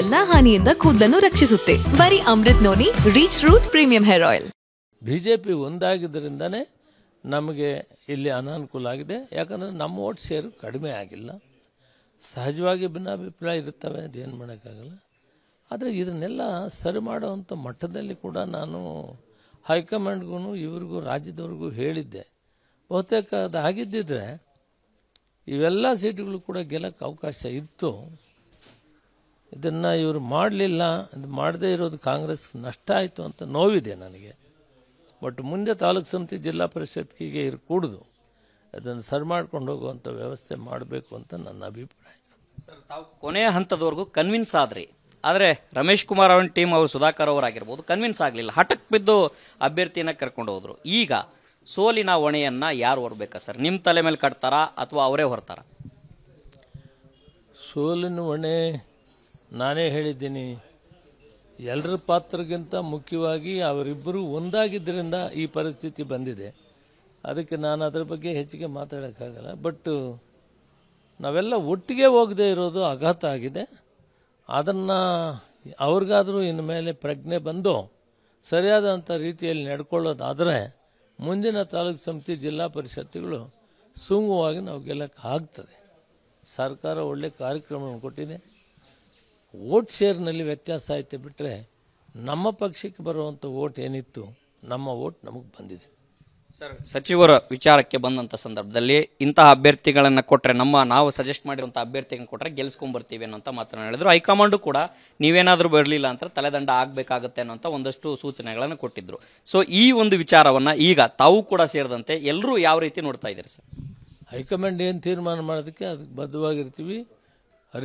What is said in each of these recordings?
ಎಲ್ಲಾ ಹಾನಿಯಿಂದ ಕೂದಲನ್ನು ರಕ್ಷಿಸುತ್ತೆ ಬರೀ Amrit noni reach root premium hair oil BJP ಒಂದಾಗಿದ್ದರಿಂದನೇ ನಮಗೆ ಇಲ್ಲಿ ಅನಾನುಕೂಲ ಆಗಿದೆ ಯಾಕಂದರೆ ನಮ್ಮ ಓಟ್ ಶೇರು ಕಡಿಮೆ ಆಗಿಲ್ಲ ಸಹಜವಾಗಿ ಭಿನ್ನಾಭಿಪ್ರಾಯ ಇರುತ್ತವೆ ಅದೇನು ಮಾಡೋಕ್ಕಾಗಲ್ಲ ಆದರೆ ಇದನ್ನೆಲ್ಲ ಸರಿ ಮಾಡುವಂಥ ಮಟ್ಟದಲ್ಲಿ ಕೂಡ ನಾನು ಹೈಕಮಾಂಡ್ಗೂ ಇವ್ರಿಗೂ ರಾಜ್ಯದವ್ರಿಗೂ ಹೇಳಿದ್ದೆ ಬಹುತೇಕ ಅದು ಆಗಿದ್ದಿದ್ರೆ ಇವೆಲ್ಲ ಸೀಟುಗಳು ಕೂಡ ಗೆಲ್ಲಕ್ಕೆ ಅವಕಾಶ ಇತ್ತು ಇದನ್ನು ಇವರು ಮಾಡಲಿಲ್ಲ ಅದು ಮಾಡದೇ ಇರೋದು ಕಾಂಗ್ರೆಸ್ ನಷ್ಟ ಆಯಿತು ಅಂತ ನೋವಿದೆ ನನಗೆ ಬಟ್ ಮುಂದೆ ತಾಲೂಕು ಸಮಿತಿ ಜಿಲ್ಲಾ ಪರಿಷತ್ಗೆ ಇರು ಕೂಡುದು ಅದನ್ನು ಸರಿ ಮಾಡ್ಕೊಂಡು ಹೋಗುವಂಥ ವ್ಯವಸ್ಥೆ ಮಾಡಬೇಕು ಅಂತ ನನ್ನ ಅಭಿಪ್ರಾಯ ಸರ್ ತಾವು ಕೊನೆಯ ಹಂತದವರೆಗೂ ಕನ್ವಿನ್ಸ್ ಆದ್ರಿ ಆದರೆ ರಮೇಶ್ ಕುಮಾರ್ ಅವನ ಟೀಮ್ ಅವರು ಸುಧಾಕರ್ ಅವರಾಗಿರ್ಬೋದು ಕನ್ವಿನ್ಸ್ ಆಗಲಿಲ್ಲ ಹಠಕ್ಕೆ ಬಿದ್ದು ಅಭ್ಯರ್ಥಿಯನ್ನು ಕರ್ಕೊಂಡು ಹೋದರು ಈಗ ಸೋಲಿನ ಹೊಣೆಯನ್ನು ಯಾರು ಹೊರಬೇಕಾ ಸರ್ ನಿಮ್ಮ ತಲೆ ಮೇಲೆ ಕಟ್ತಾರಾ ಅಥವಾ ಅವರೇ ಹೊರತಾರ ಸೋಲಿನ ಹೊಣೆ ನಾನೇ ಹೇಳಿದ್ದೀನಿ ಎಲ್ಲರ ಪಾತ್ರಗಿಂತ ಮುಖ್ಯವಾಗಿ ಅವರಿಬ್ಬರು ಒಂದಾಗಿದ್ದರಿಂದ ಈ ಪರಿಸ್ಥಿತಿ ಬಂದಿದೆ ಅದಕ್ಕೆ ನಾನು ಅದರ ಬಗ್ಗೆ ಹೆಚ್ಚಿಗೆ ಮಾತಾಡೋಕ್ಕಾಗಲ್ಲ ಬಟ್ ನಾವೆಲ್ಲ ಒಟ್ಟಿಗೆ ಹೋಗದೆ ಇರೋದು ಆಘಾತ ಆಗಿದೆ ಅದನ್ನು ಅವ್ರಿಗಾದರೂ ಇನ್ನು ಮೇಲೆ ಪ್ರಜ್ಞೆ ಬಂದು ಸರಿಯಾದಂಥ ರೀತಿಯಲ್ಲಿ ನಡ್ಕೊಳ್ಳೋದಾದರೆ ಮುಂದಿನ ತಾಲೂಕು ಸಮಿತಿ ಜಿಲ್ಲಾ ಪರಿಷತ್ತುಗಳು ಸುಂಗವಾಗಿ ನಾವು ಗೆಲ್ಲಕ್ಕೆ ಆಗ್ತದೆ ಸರ್ಕಾರ ಒಳ್ಳೆ ಕಾರ್ಯಕ್ರಮವನ್ನು ಕೊಟ್ಟಿದೆ ವೋಟ್ ಶೇರ್ನಲ್ಲಿ ವ್ಯತ್ಯಾಸ ಆಯಿತು ಬಿಟ್ಟರೆ ನಮ್ಮ ಪಕ್ಷಕ್ಕೆ ಬರುವಂಥ ವೋಟ್ ಏನಿತ್ತು ನಮ್ಮ ವೋಟ್ ನಮಗೆ ಬಂದಿದೆ ಸರ್ ಸಚಿವರ ವಿಚಾರಕ್ಕೆ ಬಂದಂಥ ಸಂದರ್ಭದಲ್ಲಿ ಇಂತಹ ಅಭ್ಯರ್ಥಿಗಳನ್ನು ಕೊಟ್ಟರೆ ನಮ್ಮ ನಾವು ಸಜೆಸ್ಟ್ ಮಾಡಿರುವಂಥ ಅಭ್ಯರ್ಥಿಗಳನ್ನ ಕೊಟ್ಟರೆ ಗೆಲ್ಸ್ಕೊಂಡ್ಬರ್ತೀವಿ ಅನ್ನೋಂಥ ಮಾತ್ರ ಹೇಳಿದ್ರು ಹೈಕಮಾಂಡು ಕೂಡ ನೀವೇನಾದರೂ ಬರಲಿಲ್ಲ ಅಂತ ತಲೆದಂಡ ಆಗಬೇಕಾಗತ್ತೆ ಅನ್ನೋಂಥ ಒಂದಷ್ಟು ಸೂಚನೆಗಳನ್ನು ಕೊಟ್ಟಿದ್ದರು ಸೊ ಈ ಒಂದು ವಿಚಾರವನ್ನು ಈಗ ತಾವು ಕೂಡ ಸೇರಿದಂತೆ ಎಲ್ಲರೂ ಯಾವ ರೀತಿ ನೋಡ್ತಾ ಇದ್ದೀರಿ ಸರ್ ಹೈಕಮಾಂಡ್ ಏನು ತೀರ್ಮಾನ ಮಾಡೋದಕ್ಕೆ ಅದಕ್ಕೆ ಬದ್ಧವಾಗಿರ್ತೀವಿ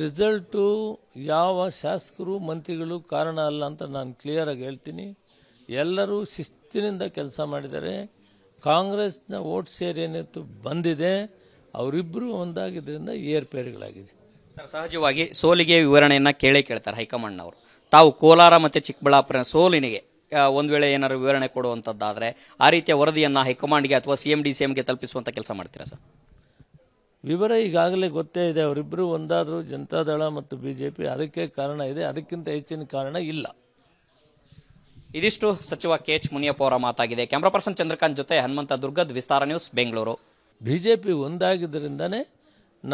ರಿಸಲ್ಟು ಯಾವ ಶಾಸಕರು ಮಂತ್ರಿಗಳು ಕಾರಣ ಅಲ್ಲ ಅಂತ ನಾನು ಕ್ಲಿಯರಾಗಿ ಹೇಳ್ತೀನಿ ಎಲ್ಲರೂ ಶಿಸ್ತಿನಿಂದ ಕೆಲಸ ಮಾಡಿದರೆ ಕಾಂಗ್ರೆಸ್ನ ಓಟ್ ಶೇರ್ ಏನಿತ್ತು ಬಂದಿದೆ ಅವರಿಬ್ಬರು ಒಂದಾಗಿದ್ದರಿಂದ ಏರ್ಪೇರುಗಳಾಗಿದೆ ಸರ್ ಸಹಜವಾಗಿ ಸೋಲಿಗೆ ವಿವರಣೆಯನ್ನು ಕೇಳೇ ಕೇಳ್ತಾರೆ ಹೈಕಮಾಂಡ್ನವರು ತಾವು ಕೋಲಾರ ಮತ್ತು ಚಿಕ್ಕಬಳ್ಳಾಪುರ ಸೋಲಿನಿಗೆ ಒಂದು ವೇಳೆ ಏನಾದ್ರು ವಿವರಣೆ ಕೊಡುವಂಥದ್ದಾದರೆ ಆ ರೀತಿಯ ವರದಿಯನ್ನು ಹೈಕಮಾಂಡ್ಗೆ ಅಥವಾ ಸಿ ಎಮ್ ಡಿ ಸಿ ಎಂಗೆ ತಲುಪಿಸುವಂಥ ಕೆಲಸ ಮಾಡ್ತೀರಾ ಸರ್ ವಿವರ ಈಗಾಗಲೇ ಗೊತ್ತೇ ಇದೆ ಅವರಿಬ್ಬರು ಒಂದಾದರೂ ಜನತಾದಳ ಮತ್ತು ಬಿ ಜೆ ಪಿ ಅದಕ್ಕೆ ಕಾರಣ ಇದೆ ಅದಕ್ಕಿಂತ ಹೆಚ್ಚಿನ ಕಾರಣ ಇಲ್ಲ ಇದಿಷ್ಟು ಸಚಿವ ಕೆ ಎಚ್ ಮುನಿಯಪ್ಪ ಅವರ ಮಾತಾಗಿದೆ ಕ್ಯಾಮ್ರಾ ಪರ್ಸನ್ ಚಂದ್ರಕಾಂತ್ ಜೊತೆ Hanumantha Durgad Vistara news Bengaluru B J P ಒಂದಾಗಿದ್ದರಿಂದನೇ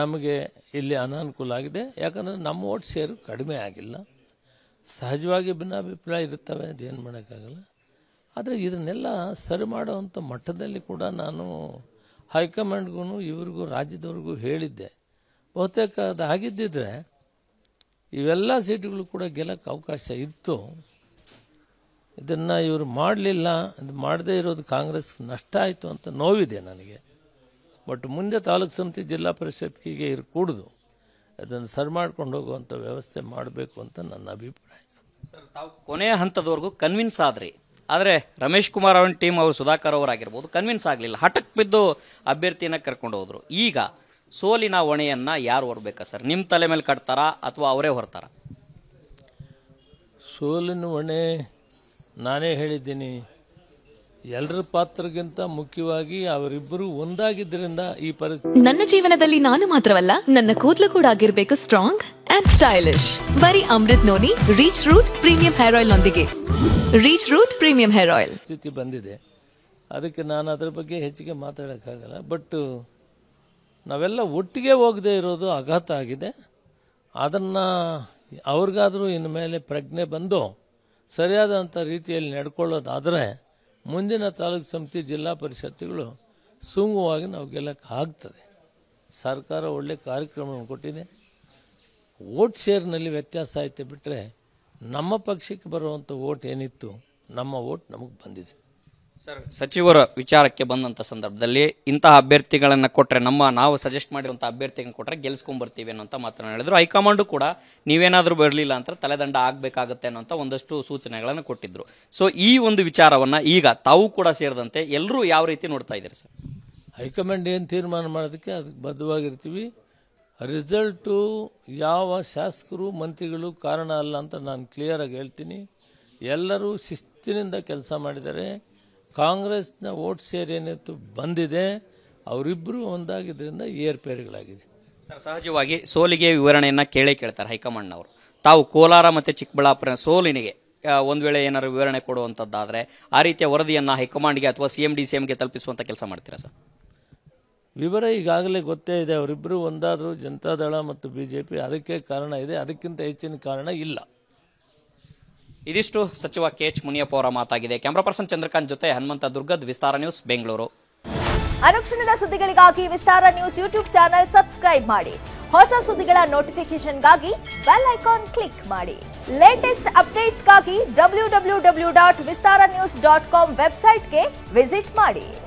ನಮಗೆ ಇಲ್ಲಿ ಅನಾನುಕೂಲ ಆಗಿದೆ ಯಾಕಂದರೆ ನಮ್ಮ ಓಟ್ ಶೇರು ಕಡಿಮೆ ಆಗಿಲ್ಲ ಸಹಜವಾಗಿ ಭಿನ್ನಾಭಿಪ್ರಾಯ ಇರುತ್ತವೆ ಅದೇನು ಮಾಡೋಕ್ಕಾಗಲ್ಲ ಆದರೆ ಇದನ್ನೆಲ್ಲ ಸರಿ ಮಾಡೋವಂಥ ಮಟ್ಟದಲ್ಲಿ ಕೂಡ ನಾನು ಹೈಕಮಾಂಡ್ಗೂ ಇವ್ರಿಗೂ ರಾಜ್ಯದವ್ರಿಗೂ ಹೇಳಿದ್ದೆ ಬಹುತೇಕ ಅದು ಆಗಿದ್ದಿದ್ರೆ ಇವೆಲ್ಲ ಸೀಟುಗಳು ಕೂಡ ಗೆಲ್ಲಕ್ಕೆ ಅವಕಾಶ ಇತ್ತು ಇದನ್ನು ಇವರು ಮಾಡಲಿಲ್ಲ ಅದು ಮಾಡದೇ ಇರೋದು ಕಾಂಗ್ರೆಸ್ ನಷ್ಟ ಆಯಿತು ಅಂತ ನೋವಿದೆ ನನಗೆ ಬಟ್ ಮುಂದೆ ತಾಲೂಕು ಸಮಿತಿ ಜಿಲ್ಲಾ ಪರಿಷತ್ಗೆ ಇರಕೂಡ್ದು ಅದನ್ನು ಸರಿ ಮಾಡ್ಕೊಂಡು ಹೋಗುವಂಥ ವ್ಯವಸ್ಥೆ ಮಾಡಬೇಕು ಅಂತ ನನ್ನ ಅಭಿಪ್ರಾಯ ಸರ್ ತಾವು ಕೊನೆಯ ಹಂತದವರೆಗೂ ಕನ್ವಿನ್ಸ್ ಆದರೆ ಆದರೆ ರಮೇಶ್ ಕುಮಾರ್ ಅವನ ಟೀಮ್ ಅವರು ಸುಧಾಕರ್ ಅವರಾಗಿರ್ಬೋದು ಕನ್ವಿನ್ಸ್ ಆಗಲಿಲ್ಲ ಹಠಕ್ ಬಿದ್ದು ಅಭ್ಯರ್ಥಿಯನ್ನು ಕರ್ಕೊಂಡು ಹೋದರು ಈಗ ಸೋಲಿನ ಹೊಣೆಯನ್ನು ಯಾರು ಹೊರಬೇಕಾ ಸರ್ ನಿಮ್ಮ ತಲೆ ಮೇಲೆ ಕಟ್ತಾರಾ ಅಥವಾ ಅವರೇ ಹೊರತಾರ ಸೋಲಿನ ಹೊಣೆ ನಾನೇ ಹೇಳಿದ್ದೀನಿ ಎಲ್ಲರ ಪಾತ್ರಗಿಂತ ಮುಖ್ಯವಾಗಿ ಅವರಿಬ್ಬರು ಒಂದಾಗಿದ್ದರಿಂದ ಈ ಪರಿಸ್ಥಿತಿ ನನ್ನ ಜೀವನದಲ್ಲಿ ನಾನು ಮಾತ್ರವಲ್ಲ ನನ್ನ ಕೂದಲು ಕೂಡ ಆಗಿರ್ಬೇಕು ಸ್ಟ್ರಾಂಗ್ ಅಂಡ್ ಸ್ಟೈಲಿಶ್ ಬರೀ Amrit noni reach root premium hair oil ನೊಂದಿಗೆ reach root premium hair oil ಸ್ಥಿತಿ ಬಂದಿದೆ ಅದಕ್ಕೆ ನಾನು ಅದರ ಬಗ್ಗೆ ಹೆಚ್ಚಿಗೆ ಮಾತಾಡೋಕ್ಕಾಗಲ್ಲ ಬಟ್ ನಾವೆಲ್ಲ ಒಟ್ಟಿಗೆ ಹೋಗದೆ ಇರೋದು ಆಘಾತ ಆಗಿದೆ ಅದನ್ನು ಅವ್ರಿಗಾದರೂ ಇನ್ನು ಮೇಲೆ ಪ್ರಜ್ಞೆ ಬಂದು ಸರಿಯಾದಂಥ ರೀತಿಯಲ್ಲಿ ನಡ್ಕೊಳ್ಳೋದಾದರೆ ಮುಂದಿನ ತಾಲೂಕು ಸಮಿತಿ ಜಿಲ್ಲಾ ಪರಿಷತ್ತುಗಳು ಸುಂಗವಾಗಿ ನಾವು ಗೆಲ್ಲಕ್ಕೆ ಆಗ್ತದೆ ಸರ್ಕಾರ ಒಳ್ಳೆ ಕಾರ್ಯಕ್ರಮವನ್ನು ಕೊಟ್ಟಿದೆ ವೋಟ್ ಶೇರ್ನಲ್ಲಿ ವ್ಯತ್ಯಾಸ ಐತೆ ಬಿಟ್ಟರೆ ನಮ್ಮ ಪಕ್ಷಕ್ಕೆ ಬರುವಂಥ ಓಟ್ ಏನಿತ್ತು ನಮ್ಮ ಓಟ್ ನಮಗೆ ಬಂದಿದೆ ಸರ್ ಸಚಿವರ ವಿಚಾರಕ್ಕೆ ಬಂದಂಥ ಸಂದರ್ಭದಲ್ಲಿ ಇಂತಹ ಅಭ್ಯರ್ಥಿಗಳನ್ನು ಕೊಟ್ಟರೆ ನಮ್ಮ ನಾವು ಸಜೆಸ್ಟ್ ಮಾಡಿರುವಂಥ ಅಭ್ಯರ್ಥಿಗಳನ್ನ ಕೊಟ್ಟರೆ ಗೆಲ್ಸ್ಕೊಂಡ್ಬರ್ತೀವಿ ಅನ್ನೋಂಥ ಮಾತನ್ನು ಹೇಳಿದ್ರು ಹೈಕಮಾಂಡು ಕೂಡ ನೀವೇನಾದರೂ ಬರಲಿಲ್ಲ ಅಂತ ತಲೆದಂಡ ಆಗಬೇಕಾಗುತ್ತೆ ಅನ್ನೋಂಥ ಒಂದಷ್ಟು ಸೂಚನೆಗಳನ್ನು ಕೊಟ್ಟಿದ್ದರು ಸೊ ಈ ಒಂದು ವಿಚಾರವನ್ನು ಈಗ ತಾವು ಕೂಡ ಸೇರಿದಂತೆ ಎಲ್ಲರೂ ಯಾವ ರೀತಿ ನೋಡ್ತಾ ಇದ್ದೀರಿ ಸರ್ ಹೈಕಮಾಂಡ್ ಏನು ತೀರ್ಮಾನ ಮಾಡೋದಕ್ಕೆ ಅದಕ್ಕೆ ಬದ್ಧವಾಗಿರ್ತೀವಿ ರಿಸಲ್ಟು ಯಾವ ಶಾಸಕರು ಮಂತ್ರಿಗಳು ಕಾರಣ ಅಲ್ಲ ಅಂತ ನಾನು ಕ್ಲಿಯರಾಗಿ ಹೇಳ್ತೀನಿ ಎಲ್ಲರೂ ಶಿಸ್ತಿನಿಂದ ಕೆಲಸ ಮಾಡಿದರೆ ಕಾಂಗ್ರೆಸ್ನ ಓಟ್ ಶೇರ್ ಏನಿತ್ತು ಬಂದಿದೆ ಅವರಿಬ್ಬರು ಒಂದಾಗಿದ್ದರಿಂದ ಏರ್ಪೇರುಗಳಾಗಿದೆ ಸರ್ ಸಹಜವಾಗಿ ಸೋಲಿಗೆ ವಿವರಣೆಯನ್ನು ಕೇಳೇ ಕೇಳ್ತಾರೆ ಹೈಕಮಾಂಡ್ನವರು ತಾವು ಕೋಲಾರ ಮತ್ತು ಚಿಕ್ಕಬಳ್ಳಾಪುರ ಸೋಲಿನಿಗೆ ಒಂದು ವೇಳೆ ಏನಾದರೂ ವಿವರಣೆ ಕೊಡುವಂಥದ್ದಾದರೆ ಆ ರೀತಿಯ ವರದಿಯನ್ನು ಹೈಕಮಾಂಡ್ಗೆ ಅಥವಾ ಸಿ ಎಮ್ ಡಿ ಸಿ ಎಮ್ಗೆ ತಲುಪಿಸುವಂಥ ಕೆಲಸ ಮಾಡ್ತೀರಾ ಸರ್ ವಿವರ ಈಗಾಗಲೇ ಗೊತ್ತೇ ಇದೆ ಅವರಿಬ್ಬರು ಒಂದಾದರೂ ಜನತಾದಳ ಮತ್ತು ಬಿ ಜೆ ಪಿ ಅದಕ್ಕೆ ಕಾರಣ ಇದೆ ಅದಕ್ಕಿಂತ ಹೆಚ್ಚಿನ ಕಾರಣ ಇಲ್ಲ ಇದಿಷ್ಟು ಸಚಿವ ಕೆ ಎಚ್ ಮುನಿಯಪ್ಪ ಅವರ ಮಾತಾಗಿದೆ ಕ್ಯಾಮರಾ ಪರ್ಸನ್ ಚಂದ್ರಕಾಂತ್ ಜೊತೆ ಹನುಮಂತ ದುರ್ಗದ್ ವಿಸ್ತಾರ ನ್ಯೂಸ್ ಬೆಂಗಳೂರು ಅನುಕ್ಷಣದ ಸುದ್ದಿಗಳಿಗಾಗಿ Vistara news YouTube channel subscribe ಮಾಡಿ ಹೊಸ ಸುದ್ದಿಗಳ ನೋಟಿಫಿಕೇಶನ್ಗಾಗಿ ಬೆಲ್ ಐಕಾನ್ ಕ್ಲಿಕ್ ಮಾಡಿ ಲೇಟೆಸ್ಟ್ ಅಪ್ಡೇಟ್ಸ್ಗಾಗಿ W W W dot Vistara news dot com ವೆಬ್ಸೈಟ್ಗೆ ವಿಸಿಟ್ ಮಾಡಿ